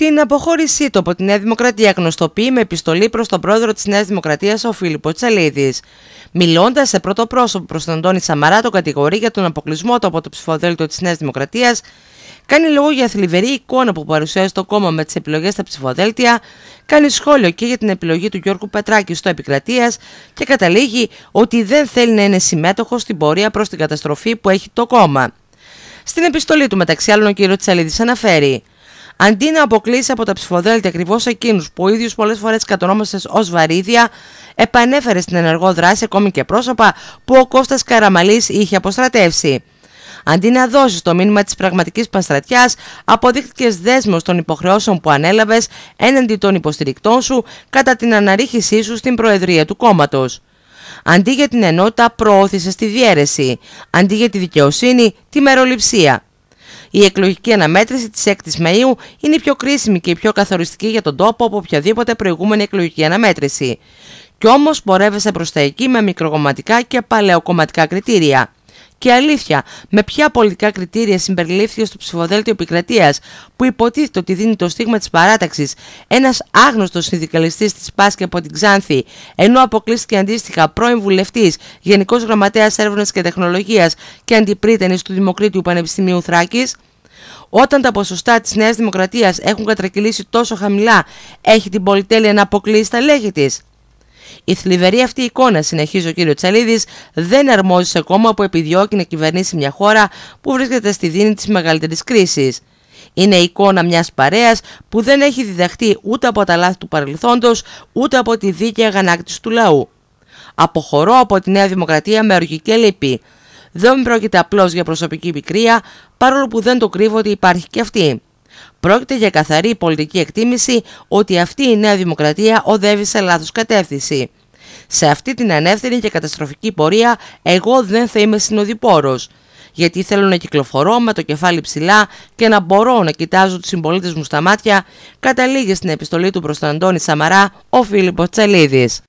Την αποχώρησή του από τη Νέα Δημοκρατία γνωστοποιεί με επιστολή προς τον πρόεδρο της Νέας Δημοκρατίας, ο Φίλιππο Τσαλίδης. Μιλώντας σε πρώτο πρόσωπο προς τον Αντώνη Σαμαρά, τον κατηγορεί για τον αποκλεισμό του από το ψηφοδέλτιο της Νέας Δημοκρατίας, κάνει λόγο για θλιβερή εικόνα που παρουσιάζει το κόμμα με τις επιλογές στα ψηφοδέλτια, κάνει σχόλιο και για την επιλογή του Γιώργου Πατράκη στο επικρατείας και καταλήγει ότι δεν θέλει να είναι συμμέτοχο στην πορεία προς την καταστροφή που έχει το κόμμα. Στην επιστολή του, μεταξύ άλλων, ο κ. Τσαλίδης αναφέρει. Αντί να αποκλείσει από τα ψηφοδέλτια ακριβώς εκείνους που ο ίδιος πολλές φορές κατονόμασε ως βαρύδια, επανέφερε στην ενεργό δράση ακόμη και πρόσωπα που ο Κώστας Καραμαλής είχε αποστρατεύσει. Αντί να δώσεις το μήνυμα της πραγματικής παστρατιάς, αποδείχθηκε δέσμος των υποχρεώσεων που ανέλαβες έναντι των υποστηρικτών σου κατά την αναρρίχησή σου στην Προεδρία του κόμματος. Αντί για την ενότητα, προώθησες τη διαίρεση. Αντί για τη δικαιοσύνη, τη μεροληψία. Η εκλογική αναμέτρηση της 6η Μαου είναι η πιο κρίσιμη και η πιο καθοριστική για τον τόπο από οποιαδήποτε προηγούμενη εκλογική αναμέτρηση. Κι όμως πορεύεσαι προς τα εκεί με μικροκομματικά και παλαιοκομματικά κριτήρια. Και αλήθεια, με ποια πολιτικά κριτήρια συμπεριλήφθηκε στο ψηφοδέλτιο επικρατείας, που υποτίθεται ότι δίνει το στίγμα της παράταξης ένας άγνωστος συνδικαλιστής της Πάσκη από την Ξάνθη, ενώ αποκλείστηκε αντίστοιχα πρώην βουλευτής, Γενικός Γραμματέας Έρευνας και Τεχνολογίας και αντιπρίτανη του Δημοκρίτου Πανεπιστημίου Θράκης. Όταν τα ποσοστά της Νέας Δημοκρατίας έχουν κατρακυλήσει τόσο χαμηλά, έχει την πολυτέλεια να αποκλείσει τα λέγη της. Η θλιβερή αυτή εικόνα, συνεχίζει ο κύριος Τσαλίδης, δεν αρμόζει σε κόμμα που επιδιώκει να κυβερνήσει μια χώρα που βρίσκεται στη δίνη της μεγαλύτερης κρίσης. Είναι εικόνα μιας παρέας που δεν έχει διδαχτεί ούτε από τα λάθη του παρελθόντος, ούτε από τη δίκαια αγανάκτηση του λαού. Αποχωρώ από τη Νέα Δημοκρατία με οργική λύπη. Δεν πρόκειται απλώς για προσωπική πικρία, παρόλο που δεν το κρύβω ότι υπάρχει και αυτή. Πρόκειται για καθαρή πολιτική εκτίμηση ότι αυτή η Νέα Δημοκρατία οδεύει σε λάθος κατεύθυνση. Σε αυτή την ανεύθυνη και καταστροφική πορεία εγώ δεν θα είμαι συνοδοιπόρος γιατί θέλω να κυκλοφορώ με το κεφάλι ψηλά και να μπορώ να κοιτάζω τους συμπολίτες μου στα μάτια, καταλήγει στην επιστολή του προς τον Αντώνη Σαμαρά ο Φίλιππος Τσαλίδης.